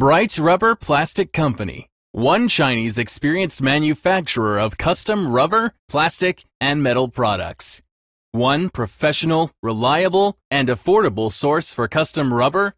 Bright Rubber Plastic Company, one Chinese experienced manufacturer of custom rubber, plastic, and metal products. One professional, reliable, and affordable source for custom rubber,